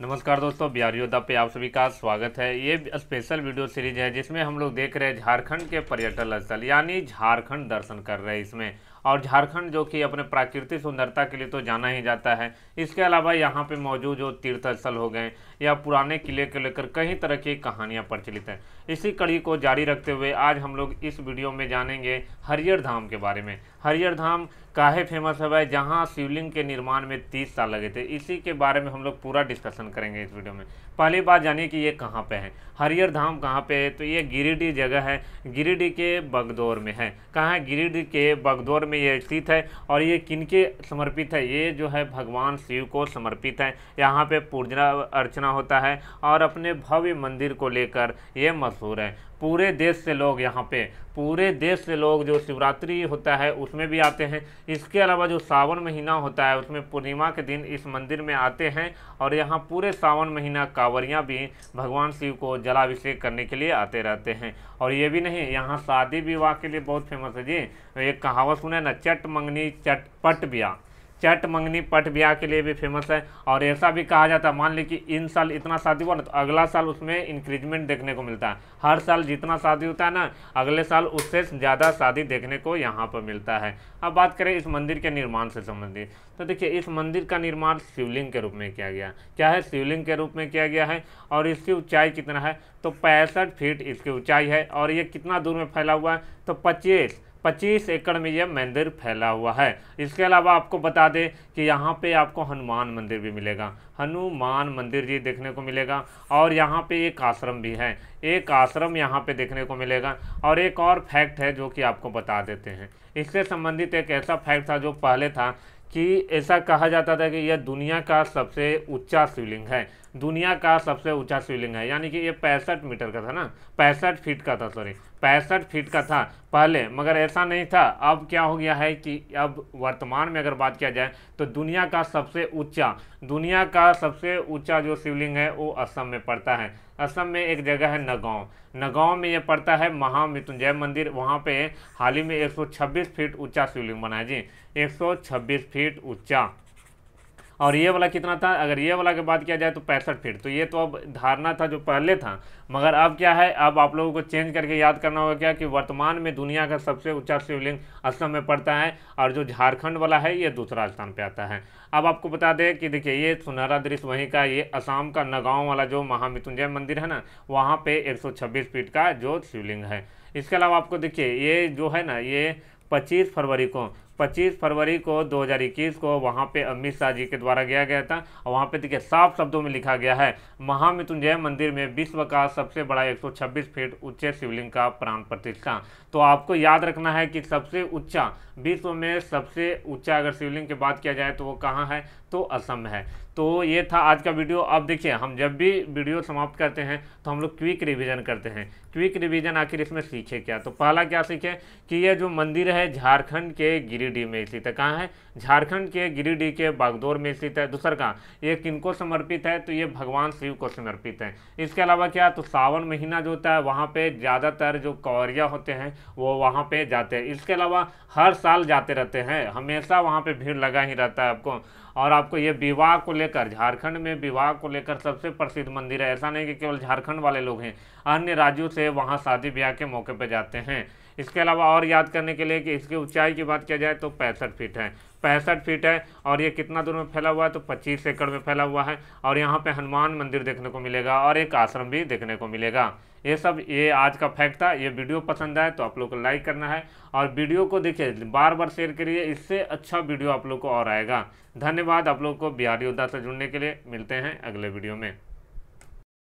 नमस्कार दोस्तों बिहार योद्धा पे आप सभी का स्वागत है ये स्पेशल वीडियो सीरीज है जिसमें हम लोग देख रहे हैं झारखंड के पर्यटन स्थल यानी झारखंड दर्शन कर रहे हैं इसमें और झारखंड जो कि अपने प्राकृतिक सुंदरता के लिए तो जाना ही जाता है इसके अलावा यहाँ पे मौजूद जो तीर्थ स्थल हो गए या पुराने किले को लेकर कई तरह की कहानियाँ प्रचलित हैं इसी कड़ी को जारी रखते हुए आज हम लोग इस वीडियो में जानेंगे हरियर धाम के बारे में हरियर धाम काहे फेमस है भाई जहाँ शिवलिंग के निर्माण में तीस साल लगे थे इसी के बारे में हम लोग पूरा डिस्कशन करेंगे इस वीडियो में पहली बात जानिए कि ये कहाँ पे है हरियर धाम कहाँ पे है तो ये गिरिडीह जगह है गिरिडीह के बगदौर में है कहाँ है गिरिडीह के बगदौर में ये स्थित है और ये किनके समर्पित है ये जो है भगवान शिव को समर्पित है यहाँ पे पूजना अर्चना होता है और अपने भव्य मंदिर को लेकर ये मशहूर है पूरे देश से लोग यहाँ पे पूरे देश से लोग जो शिवरात्रि होता है उसमें भी आते हैं इसके अलावा जो सावन महीना होता है उसमें पूर्णिमा के दिन इस मंदिर में आते हैं और यहाँ पूरे सावन महीना कांवरियाँ भी भगवान शिव को जलाभिषेक करने के लिए आते रहते हैं और ये भी नहीं यहाँ शादी विवाह के लिए बहुत फेमस है जी एक कहावत सुने ना चट मंगनी चट पट ब्याह चट मंगनी पट ब्याह के लिए भी फेमस है और ऐसा भी कहा जाता है मान ली कि इन साल इतना शादी हुआ ना तो अगला साल उसमें इंक्रीजमेंट देखने को मिलता है हर साल जितना शादी होता है ना अगले साल उससे ज़्यादा शादी देखने को यहाँ पर मिलता है अब बात करें इस मंदिर के निर्माण से संबंधित तो देखिए इस मंदिर का निर्माण शिवलिंग के रूप में किया गया क्या है शिवलिंग के रूप में किया गया है और इसकी ऊँचाई कितना है तो पैंसठ फीट इसकी ऊँचाई है और ये कितना दूर में फैला हुआ है तो पच्चीस पच्चीस एकड़ में यह मंदिर फैला हुआ है इसके अलावा आपको बता दें कि यहाँ पे आपको हनुमान मंदिर भी मिलेगा हनुमान मंदिर जी देखने को मिलेगा और यहाँ पे एक आश्रम भी है एक आश्रम यहाँ पे देखने को मिलेगा और एक और फैक्ट है जो कि आपको बता देते हैं इससे संबंधित एक ऐसा फैक्ट था जो पहले था कि ऐसा कहा जाता था कि यह दुनिया का सबसे ऊंचा शिवलिंग है दुनिया का सबसे ऊंचा शिवलिंग है यानी कि ये पैंसठ मीटर का था ना पैंसठ फीट का था सॉरी पैंसठ फीट का था पहले मगर ऐसा नहीं था अब क्या हो गया है कि अब वर्तमान में अगर बात किया जाए तो दुनिया का सबसे ऊंचा दुनिया का सबसे ऊंचा जो शिवलिंग है वो असम में पड़ता है असम में एक जगह है नगाँव नगाँव में ये पड़ता है महामृत्युंजय मंदिर वहाँ पे हाल ही में 126 फीट ऊंचा शिवलिंग बना है जी 126 फीट ऊंचा और ये वाला कितना था अगर ये वाला की बात किया जाए तो पैंसठ फीट तो ये तो अब धारणा था जो पहले था मगर अब क्या है अब आप लोगों को चेंज करके याद करना होगा क्या कि वर्तमान में दुनिया का सबसे ऊंचा शिवलिंग असम में पड़ता है और जो झारखंड वाला है ये दूसरा स्थान पर आता है अब आपको बता दें कि देखिए ये सुनहरा दृश्य वहीं का ये असम का नगाँव वाला जो महामृत्युंजय मंदिर है ना वहाँ पर एक फीट का जो शिवलिंग है इसके अलावा आपको देखिए ये जो है ना ये 25 फरवरी को 25 फरवरी को 2021 को वहाँ पे अमित शाह जी के द्वारा गया गया था और वहाँ पे देखिए साफ शब्दों में लिखा गया है महामृत्युंजय मंदिर में विश्व का सबसे बड़ा 126 फीट ऊंचे शिवलिंग का प्राण प्रतिष्ठा तो आपको याद रखना है कि सबसे ऊंचा विश्व में सबसे ऊंचा अगर शिवलिंग की बात किया जाए तो वो कहाँ है तो असम है तो ये था आज का वीडियो अब देखिए हम जब भी वीडियो समाप्त करते हैं तो हम लोग क्विक रिवीजन करते हैं क्विक रिवीजन आखिर इसमें सीखे क्या तो पहला क्या सीखे कि यह जो मंदिर है झारखंड के गिर गिरिडीह में स्थित है कहाँ है झारखंड के गिरिडीह के बागदौर में स्थित है दूसरा कहाँ ये किनको समर्पित है तो ये भगवान शिव को समर्पित है इसके अलावा क्या तो सावन महीना जो होता है वहाँ पे ज़्यादातर जो कौरिया होते हैं वो वहाँ पे जाते हैं इसके अलावा हर साल जाते रहते हैं हमेशा वहाँ पर भीड़ लगा ही रहता है आपको और आपको ये विवाह को लेकर झारखंड में विवाह को लेकर सबसे प्रसिद्ध मंदिर है ऐसा नहीं कि केवल झारखंड वाले लोग हैं अन्य राज्यों से वहाँ शादी ब्याह के मौके पर जाते हैं इसके अलावा और याद करने के लिए कि इसकी ऊंचाई की बात किया जाए तो पैंसठ फीट है पैंसठ फीट है और ये कितना दूर में फैला हुआ है तो 25 एकड़ में फैला हुआ है और यहाँ पे हनुमान मंदिर देखने को मिलेगा और एक आश्रम भी देखने को मिलेगा ये सब ये आज का फैक्ट था ये वीडियो पसंद आए तो आप लोग को लाइक करना है और वीडियो को देखिए बार बार शेयर करिए इससे अच्छा वीडियो आप लोग को और आएगा धन्यवाद आप लोग को बिहार योद्धा से जुड़ने के लिए मिलते हैं अगले वीडियो में